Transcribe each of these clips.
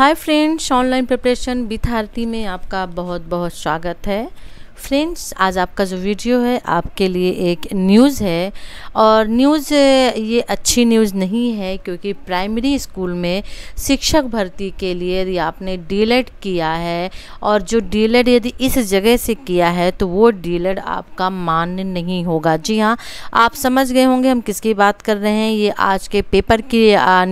hi friends online preparation with Aarti में आपका बहुत बहुत स्वागत है फ्रेंड्स आज आपका जो वीडियो है आपके लिए एक न्यूज़ है और न्यूज़ ये अच्छी न्यूज़ नहीं है क्योंकि प्राइमरी स्कूल में शिक्षक भर्ती के लिए यदि आपने डीलेट किया है और जो डीलेट यदि इस जगह से किया है तो वो डीलेट आपका मान्य नहीं होगा जी हाँ आप समझ गए होंगे हम किसकी बात कर रहे हैं ये आज के पेपर की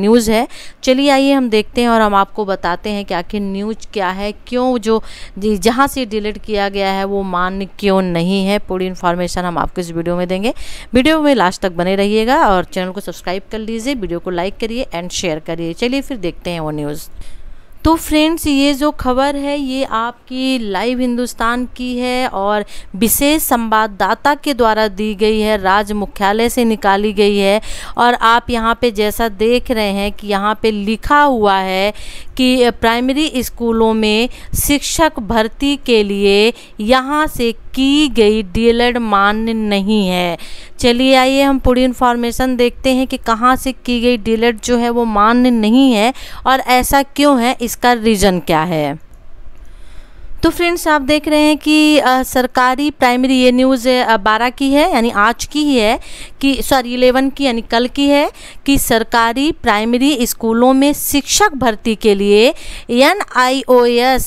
न्यूज़ है चलिए आइए हम देखते हैं और हम आपको बताते हैं कि आखिर न्यूज़ क्या है क्यों जो जहाँ से डिलीट किया गया है वो मान्य क्यों नहीं है पूरी इन्फॉर्मेशन हम आपको इस वीडियो में देंगे वीडियो में ला लास्ट तक बने रहिएगा और चैनल को सब्सक्राइब कर लीजिए वीडियो को लाइक करिए एंड शेयर करिए चलिए फिर देखते हैं वो न्यूज़ तो फ्रेंड्स ये जो खबर है ये आपकी लाइव हिंदुस्तान की है और विशेष संवाददाता के द्वारा दी गई है राज्य मुख्यालय से निकाली गई है और आप यहाँ पे जैसा देख रहे हैं कि यहाँ पे लिखा हुआ है कि प्राइमरी स्कूलों में शिक्षक भर्ती के लिए यहाँ से की गई डीएलएड मान्य नहीं है चलिए आइए हम पूरी इन्फॉर्मेशन देखते हैं कि कहाँ से की गई डीएलएड जो है वो मान्य नहीं है और ऐसा क्यों है इसका रीज़न क्या है तो फ्रेंड्स आप देख रहे हैं कि आ, सरकारी प्राइमरी ये न्यूज़ बारह की है यानी आज की ही है कि सॉरी इलेवन की यानी कल की है कि सरकारी प्राइमरी स्कूलों में शिक्षक भर्ती के लिए एन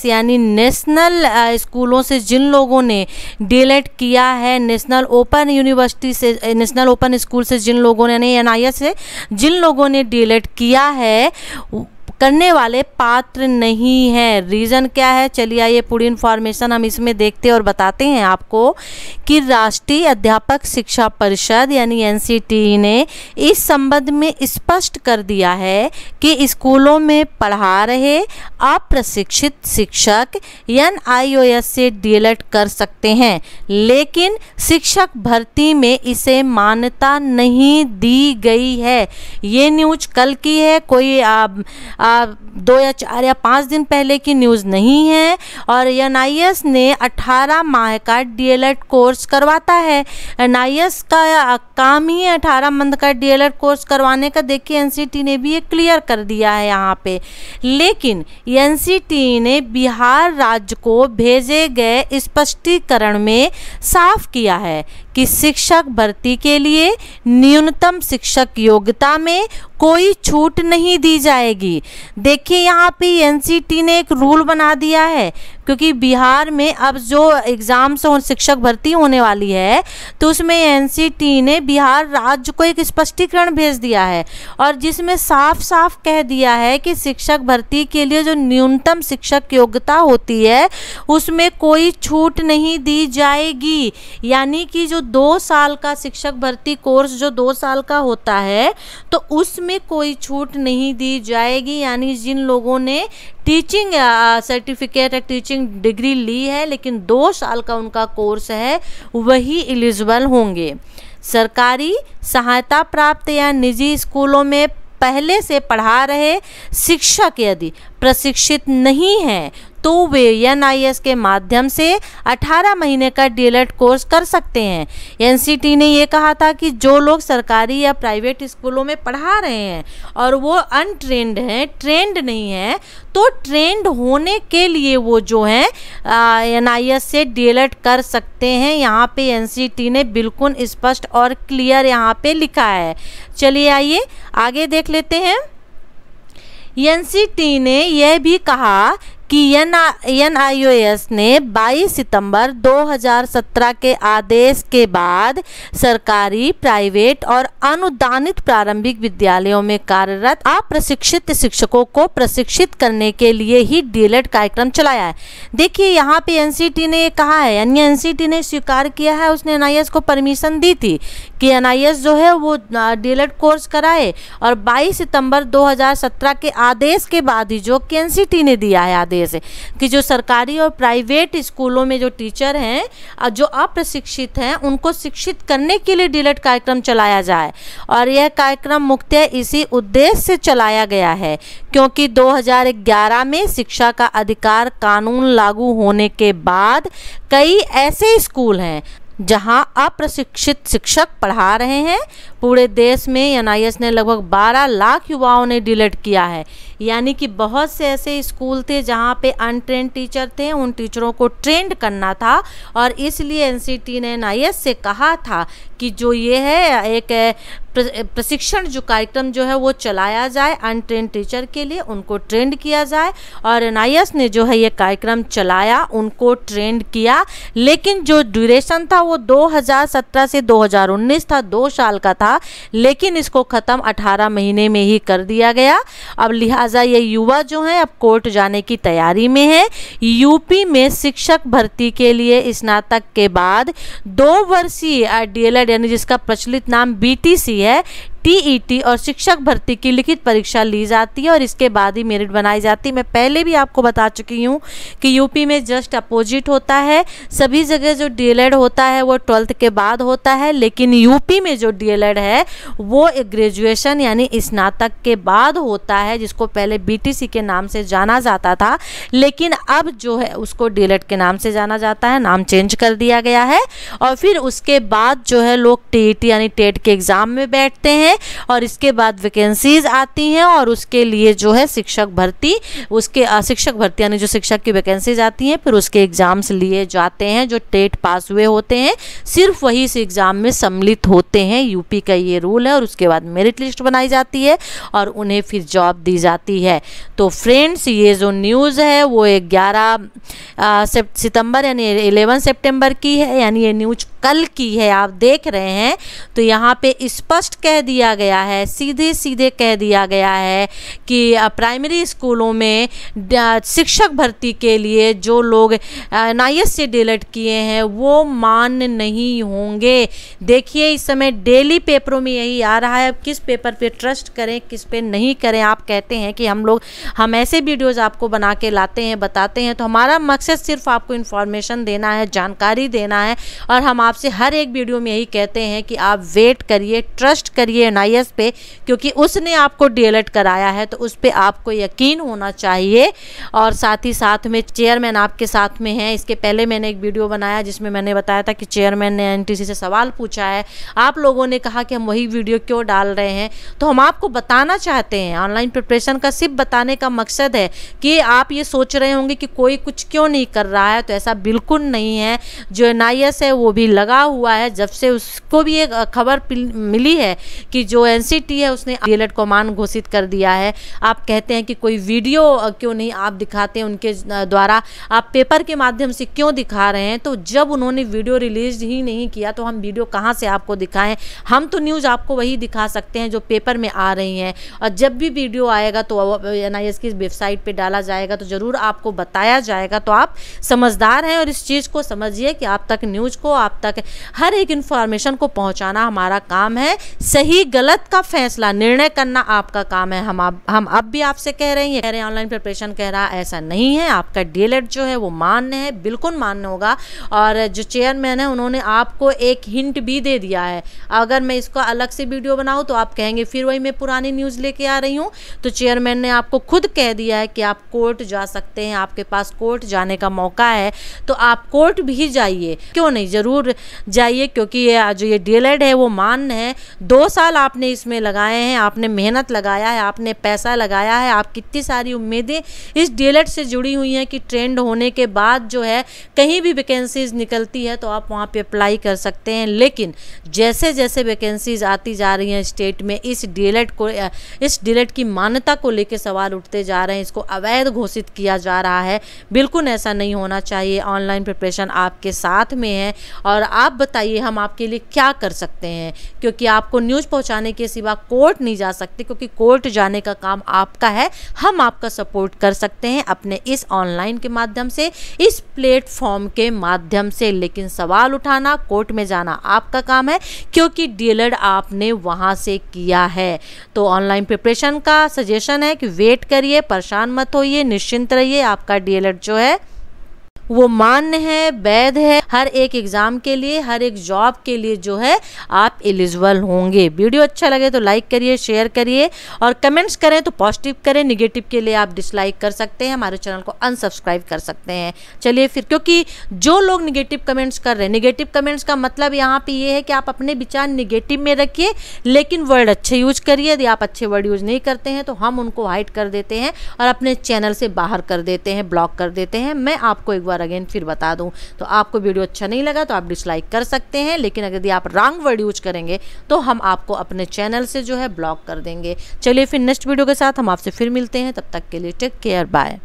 यानी नेशनल स्कूलों से जिन लोगों ने डिलेट किया है नेशनल ओपन यूनिवर्सिटी से नेशनल ओपन स्कूल से जिन लोगों ने यानी एन से जिन लोगों ने डिलेट किया है करने वाले पात्र नहीं हैं रीज़न क्या है चलिए आइए पूरी इन्फॉर्मेशन हम इसमें देखते और बताते हैं आपको कि राष्ट्रीय अध्यापक शिक्षा परिषद यानी एन ने इस संबंध में स्पष्ट कर दिया है कि स्कूलों में पढ़ा रहे अप्रशिक्षित शिक्षक एन से डी कर सकते हैं लेकिन शिक्षक भर्ती में इसे मान्यता नहीं दी गई है ये न्यूज कल की है कोई आ, आ, दो या चार या पाँच दिन पहले की न्यूज़ नहीं है और एन ने 18 माह का डीएलएड कोर्स करवाता है एन का काम ही है अठारह मंथ का डीएलएड कोर्स करवाने का देखिए एन ने भी ये क्लियर कर दिया है यहाँ पे लेकिन एन ने बिहार राज्य को भेजे गए स्पष्टीकरण में साफ किया है कि शिक्षक भर्ती के लिए न्यूनतम शिक्षक योग्यता में कोई छूट नहीं दी जाएगी देखिए यहाँ पे एनसीटी ने एक रूल बना दिया है क्योंकि बिहार में अब जो एग्ज़ाम्स और शिक्षक भर्ती होने वाली है तो उसमें एन ने बिहार राज्य को एक स्पष्टीकरण भेज दिया है और जिसमें साफ साफ कह दिया है कि शिक्षक भर्ती के लिए जो न्यूनतम शिक्षक योग्यता होती है उसमें कोई छूट नहीं दी जाएगी यानी कि जो दो साल का शिक्षक भर्ती कोर्स जो दो साल का होता है तो उसमें कोई छूट नहीं दी जाएगी यानी जिन लोगों ने टीचिंग सर्टिफिकेट या टीचिंग डिग्री ली है लेकिन दो साल का उनका कोर्स है वही एलिजिबल होंगे सरकारी सहायता प्राप्त या निजी स्कूलों में पहले से पढ़ा रहे शिक्षक यदि प्रशिक्षित नहीं हैं तो वे एन के माध्यम से 18 महीने का डीएलएड कोर्स कर सकते हैं एनसीटी ने यह कहा था कि जो लोग सरकारी या प्राइवेट स्कूलों में पढ़ा रहे हैं और वो अनट्रेंड हैं ट्रेंड नहीं है तो ट्रेंड होने के लिए वो जो हैं एन से डीएलएड कर सकते हैं यहाँ पे एनसीटी ने बिल्कुल स्पष्ट और क्लियर यहाँ पर लिखा है चलिए आइए आगे देख लेते हैं एन ने यह भी कहा कि एन आई ने 22 सितंबर 2017 के आदेश के बाद सरकारी प्राइवेट और अनुदानित प्रारंभिक विद्यालयों में कार्यरत अप्रशिक्षित शिक्षकों को प्रशिक्षित करने के लिए ही डीलेट कार्यक्रम चलाया है देखिए यहाँ पे एनसीटी ने कहा है यानी एनसीटी ने स्वीकार किया है उसने एनआईएस को परमिशन दी थी कि एन जो है वो डीलेट कोर्स कराए और बाईस सितम्बर दो के आदेश के बाद ही जो कि ने दिया है आदेश वजह से कि जो सरकारी और प्राइवेट स्कूलों में जो टीचर हैं जो अप्रशिक्षित हैं उनको शिक्षित करने के लिए डिलेट कार्यक्रम चलाया जाए और यह कार्यक्रम मुख्य इसी उद्देश्य से चलाया गया है क्योंकि 2011 में शिक्षा का अधिकार कानून लागू होने के बाद कई ऐसे स्कूल हैं जहां अप्रशिक्षित शिक्षक पढ़ा रहे हैं पूरे देश में एन ने लगभग 12 लाख युवाओं ने डिलेट किया है यानी कि बहुत से ऐसे स्कूल थे जहाँ पे अनट्रेन टीचर थे उन टीचरों को ट्रेंड करना था और इसलिए एन ने एन से कहा था कि जो ये है एक प्रशिक्षण जो कार्यक्रम जो है वो चलाया जाए अनट्रेन टीचर के लिए उनको ट्रेंड किया जाए और एन ने जो है ये कार्यक्रम चलाया उनको ट्रेंड किया लेकिन जो ड्यूरेशन था वो दो से दो था दो साल का था था लेकिन इसको ख़त्म 18 महीने में ही कर दिया गया अब लिहाजा ये युवा जो हैं अब कोर्ट जाने की तैयारी में है यूपी में शिक्षक भर्ती के लिए स्नातक के बाद दो वर्षीय डी यानी जिसका प्रचलित नाम बीटीसी है टीईटी e और शिक्षक भर्ती की लिखित परीक्षा ली जाती है और इसके बाद ही मेरिट बनाई जाती है मैं पहले भी आपको बता चुकी हूँ कि यूपी में जस्ट अपोजिट होता है सभी जगह जो डीएलएड e होता है वो ट्वेल्थ के बाद होता है लेकिन यूपी में जो डीएलएड e है वो ग्रेजुएशन यानी स्नातक के बाद होता है जिसको पहले बी के नाम से जाना जाता था लेकिन अब जो है उसको डी के नाम से जाना जाता है नाम चेंज कर दिया गया है और फिर उसके बाद जो है लोग टी यानी टेट के एग्ज़ाम में बैठते हैं है और इसके बाद वैकेंसीज आती हैं और उसके लिए जो है शिक्षक भर्ती उसके शिक्षक भर्ती यानी जो शिक्षक की वैकेंसीज आती हैं फिर उसके एग्ज़ाम्स लिए जाते हैं जो टेट पास हुए होते हैं सिर्फ वही इस एग्ज़ाम में सम्मिलित होते हैं यूपी का ये रूल है और उसके बाद मेरिट लिस्ट बनाई जाती है और उन्हें फिर जॉब दी जाती है तो फ्रेंड्स ये जो न्यूज़ है वो ग्यारह सितंबर यानी एलेवन सेप्टेम्बर की है यानी ये न्यूज कल की है आप देख रहे हैं तो यहाँ पे स्पष्ट कह दिया दिया गया है सीधे सीधे कह दिया गया है कि प्राइमरी स्कूलों में शिक्षक भर्ती के लिए जो लोग एन से डिलेट किए हैं वो मान नहीं होंगे देखिए इस समय डेली पेपरों में यही आ रहा है अब किस पेपर पे ट्रस्ट करें किस पे नहीं करें आप कहते हैं कि हम लोग हम ऐसे वीडियोज़ आपको बना के लाते हैं बताते हैं तो हमारा मकसद सिर्फ आपको इन्फॉर्मेशन देना है जानकारी देना है और हम आपसे हर एक वीडियो में यही कहते हैं कि आप वेट करिए ट्रस्ट करिए एनआईएस पे क्योंकि उसने आपको डीएलएड कराया है तो उस पर आपको यकीन होना चाहिए और साथ ही साथ में चेयरमैन आपके साथ में हैं इसके पहले मैंने एक वीडियो बनाया जिसमें मैंने बताया था कि चेयरमैन ने एन से सवाल पूछा है आप लोगों ने कहा कि हम वही वीडियो क्यों डाल रहे हैं तो हम आपको बताना चाहते हैं ऑनलाइन प्रिपरेशन का सिर्फ बताने का मकसद है कि आप ये सोच रहे होंगे कि कोई कुछ क्यों नहीं कर रहा है तो ऐसा बिल्कुल नहीं है जो एन है वो भी लगा हुआ है जब से उसको भी एक खबर मिली है कि कि जो एन है उसने डी कौमान घोषित कर दिया है आप कहते हैं कि कोई वीडियो क्यों नहीं आप दिखाते हैं उनके द्वारा आप पेपर के माध्यम से क्यों दिखा रहे हैं तो जब उन्होंने वीडियो रिलीज ही नहीं किया तो हम वीडियो कहाँ से आपको दिखाएं हम तो न्यूज़ आपको वही दिखा सकते हैं जो पेपर में आ रही हैं और जब भी वीडियो आएगा तो एन की वेबसाइट पर डाला जाएगा तो ज़रूर आपको बताया जाएगा तो आप समझदार हैं और इस चीज़ को समझिए कि आप तक न्यूज़ को आप तक हर एक इन्फॉर्मेशन को पहुँचाना हमारा काम है सही गलत का फैसला निर्णय करना आपका काम है हम आप, हम अब भी आपसे कह रहे हैं कह रहे हैं ऑनलाइन प्रिपरेशन कह रहा ऐसा नहीं है आपका डीएलएड जो है वो मान्य है बिल्कुल मान्य होगा और जो चेयरमैन है उन्होंने आपको एक हिंट भी दे दिया है अगर मैं इसको अलग से वीडियो बनाऊँ तो आप कहेंगे फिर वही मैं पुरानी न्यूज़ लेके आ रही हूँ तो चेयरमैन ने आपको खुद कह दिया है कि आप कोर्ट जा सकते हैं आपके पास कोर्ट जाने का मौका है तो आप कोर्ट भी जाइए क्यों नहीं ज़रूर जाइए क्योंकि ये जो ये डीएलएड है वो मान्य है दो साल आपने इसमें लगाए हैं आपने मेहनत लगाया है आपने पैसा लगाया है आप कितनी सारी उम्मीदें इस डीलेट से जुड़ी हुई हैं कि ट्रेंड होने के बाद जो है कहीं भी वैकेंसीज़ निकलती है तो आप वहाँ पे अप्लाई कर सकते हैं लेकिन जैसे जैसे वैकेंसीज़ आती जा रही हैं स्टेट में इस डीलेट को इस डीलेट की मान्यता को लेकर सवाल उठते जा रहे हैं इसको अवैध घोषित किया जा रहा है बिल्कुल ऐसा नहीं होना चाहिए ऑनलाइन प्रिपरेशन आपके साथ में है और आप बताइए हम आपके लिए क्या कर सकते हैं क्योंकि आपको न्यूज़ पहुँचा पहुंचाने के सिवा कोर्ट नहीं जा सकते क्योंकि कोर्ट जाने का काम आपका है हम आपका सपोर्ट कर सकते हैं अपने इस ऑनलाइन के माध्यम से इस प्लेटफॉर्म के माध्यम से लेकिन सवाल उठाना कोर्ट में जाना आपका काम है क्योंकि डीलर आपने वहाँ से किया है तो ऑनलाइन प्रिपरेशन का सजेशन है कि वेट करिए परेशान मत होइए निश्चिंत रहिए आपका डीलर जो है वो मान्य है वैध है हर एक एग्ज़ाम के लिए हर एक जॉब के लिए जो है आप एलिजिबल होंगे वीडियो अच्छा लगे तो लाइक करिए शेयर करिए और कमेंट्स करें तो पॉजिटिव करें निगेटिव के लिए आप डिसलाइक कर सकते हैं हमारे चैनल को अनसब्सक्राइब कर सकते हैं चलिए फिर क्योंकि जो लोग निगेटिव कमेंट्स कर रहे हैं निगेटिव कमेंट्स का मतलब यहाँ पर ये है कि आप अपने विचार निगेटिव में रखिए लेकिन वर्ड अच्छे यूज करिए यदि आप अच्छे वर्ड यूज नहीं करते हैं तो हम उनको हाइड कर देते हैं और अपने चैनल से बाहर कर देते हैं ब्लॉक कर देते हैं मैं आपको एक बार बार अगेन फिर बता दूँ तो आपको वीडियो अच्छा नहीं लगा तो आप डिसलाइक कर सकते हैं लेकिन अगर यदि आप रॉन्ग वर्ड यूज करेंगे तो हम आपको अपने चैनल से जो है ब्लॉक कर देंगे चलिए फिर नेक्स्ट वीडियो के साथ हम आपसे फिर मिलते हैं तब तक के लिए टेक केयर बाय